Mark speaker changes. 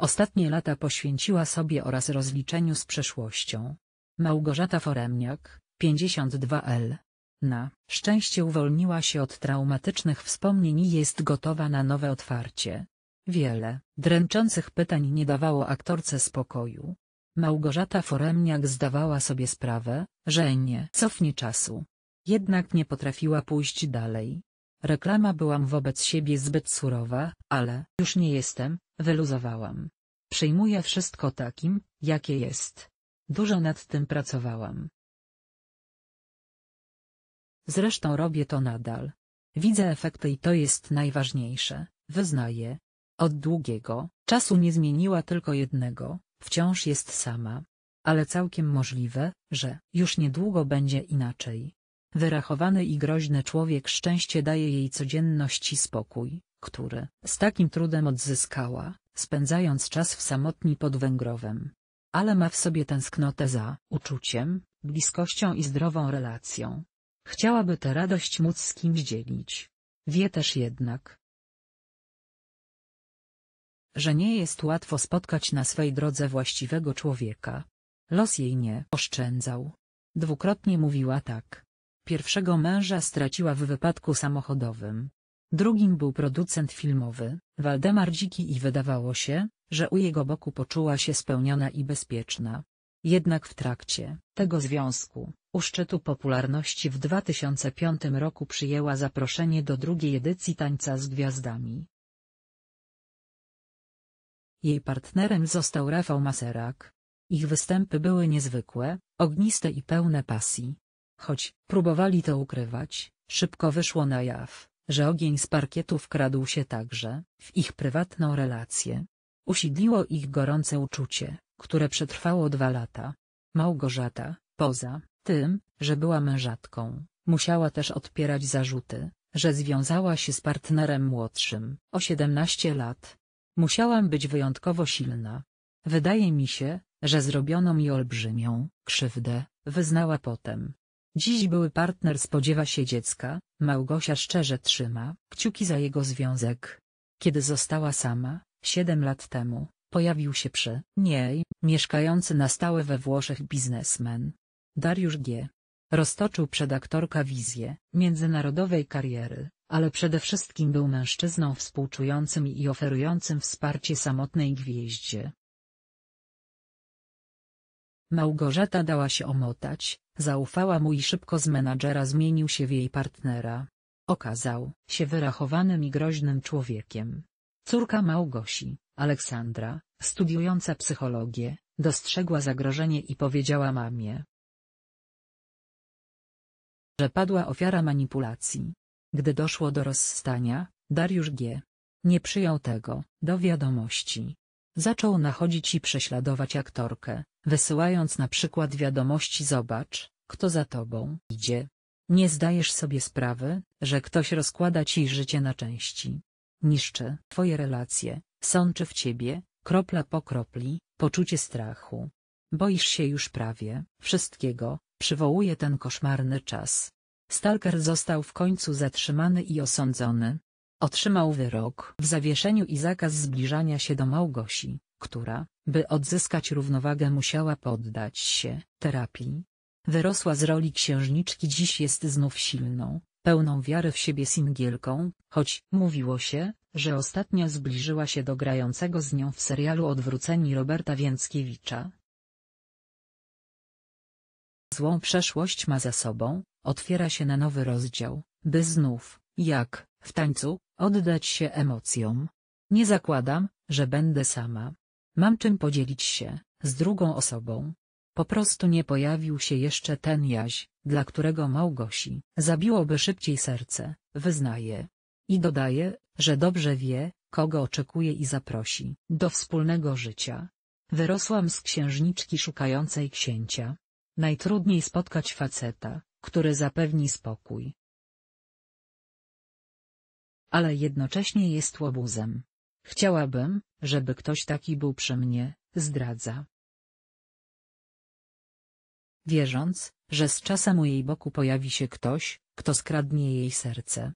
Speaker 1: Ostatnie lata poświęciła sobie oraz rozliczeniu z przeszłością. Małgorzata Foremniak, 52L. Na szczęście uwolniła się od traumatycznych wspomnień i jest gotowa na nowe otwarcie. Wiele dręczących pytań nie dawało aktorce spokoju. Małgorzata Foremniak zdawała sobie sprawę, że nie cofnie czasu. Jednak nie potrafiła pójść dalej. Reklama byłam wobec siebie zbyt surowa, ale już nie jestem Wyluzowałam. Przyjmuję wszystko takim, jakie jest. Dużo nad tym pracowałam. Zresztą robię to nadal. Widzę efekty i to jest najważniejsze, wyznaję. Od długiego czasu nie zmieniła tylko jednego, wciąż jest sama. Ale całkiem możliwe, że już niedługo będzie inaczej. Wyrachowany i groźny człowiek szczęście daje jej codzienności spokój który z takim trudem odzyskała, spędzając czas w samotni pod Węgrowem. Ale ma w sobie tęsknotę za uczuciem, bliskością i zdrową relacją. Chciałaby tę radość móc z kimś dzielić. Wie też jednak, że nie jest łatwo spotkać na swej drodze właściwego człowieka. Los jej nie oszczędzał. Dwukrotnie mówiła tak. Pierwszego męża straciła w wypadku samochodowym, Drugim był producent filmowy, Waldemar Dziki i wydawało się, że u jego boku poczuła się spełniona i bezpieczna. Jednak w trakcie tego związku, u szczytu popularności w 2005 roku przyjęła zaproszenie do drugiej edycji Tańca z Gwiazdami. Jej partnerem został Rafał Maserak. Ich występy były niezwykłe, ogniste i pełne pasji. Choć próbowali to ukrywać, szybko wyszło na jaw, że ogień z parkietu wkradł się także w ich prywatną relację. Usidliło ich gorące uczucie, które przetrwało dwa lata. Małgorzata, poza tym, że była mężatką, musiała też odpierać zarzuty, że związała się z partnerem młodszym o 17 lat. Musiałam być wyjątkowo silna. Wydaje mi się, że zrobiono mi olbrzymią krzywdę, wyznała potem. Dziś były partner spodziewa się dziecka, Małgosia szczerze trzyma kciuki za jego związek. Kiedy została sama, siedem lat temu, pojawił się przy niej, mieszkający na stałe we Włoszech biznesmen. Dariusz G. Roztoczył przed aktorka wizję międzynarodowej kariery, ale przede wszystkim był mężczyzną współczującym i oferującym wsparcie samotnej gwieździe. Małgorzata dała się omotać, Zaufała mu i szybko z menadżera zmienił się w jej partnera. Okazał się wyrachowanym i groźnym człowiekiem. Córka Małgosi, Aleksandra, studiująca psychologię, dostrzegła zagrożenie i powiedziała mamie, że padła ofiara manipulacji. Gdy doszło do rozstania, Dariusz G. nie przyjął tego do wiadomości. Zaczął nachodzić i prześladować aktorkę, wysyłając na przykład wiadomości zobacz, kto za tobą idzie. Nie zdajesz sobie sprawy, że ktoś rozkłada ci życie na części. Niszczy twoje relacje, sączy w ciebie, kropla po kropli, poczucie strachu. Boisz się już prawie wszystkiego, przywołuje ten koszmarny czas. Stalker został w końcu zatrzymany i osądzony. Otrzymał wyrok w zawieszeniu i zakaz zbliżania się do Małgosi, która, by odzyskać równowagę musiała poddać się terapii. Wyrosła z roli księżniczki dziś jest znów silną, pełną wiary w siebie singielką, choć mówiło się, że ostatnio zbliżyła się do grającego z nią w serialu Odwróceni Roberta Więckiewicza. Złą przeszłość ma za sobą, otwiera się na nowy rozdział, by znów, jak, w tańcu, oddać się emocjom. Nie zakładam, że będę sama. Mam czym podzielić się, z drugą osobą. Po prostu nie pojawił się jeszcze ten jaź, dla którego Małgosi zabiłoby szybciej serce, wyznaje. I dodaje, że dobrze wie, kogo oczekuje i zaprosi do wspólnego życia. Wyrosłam z księżniczki szukającej księcia. Najtrudniej spotkać faceta, który zapewni spokój. Ale jednocześnie jest łobuzem. Chciałabym, żeby ktoś taki był przy mnie, zdradza. Wierząc, że z czasem u jej boku pojawi się ktoś, kto skradnie jej serce.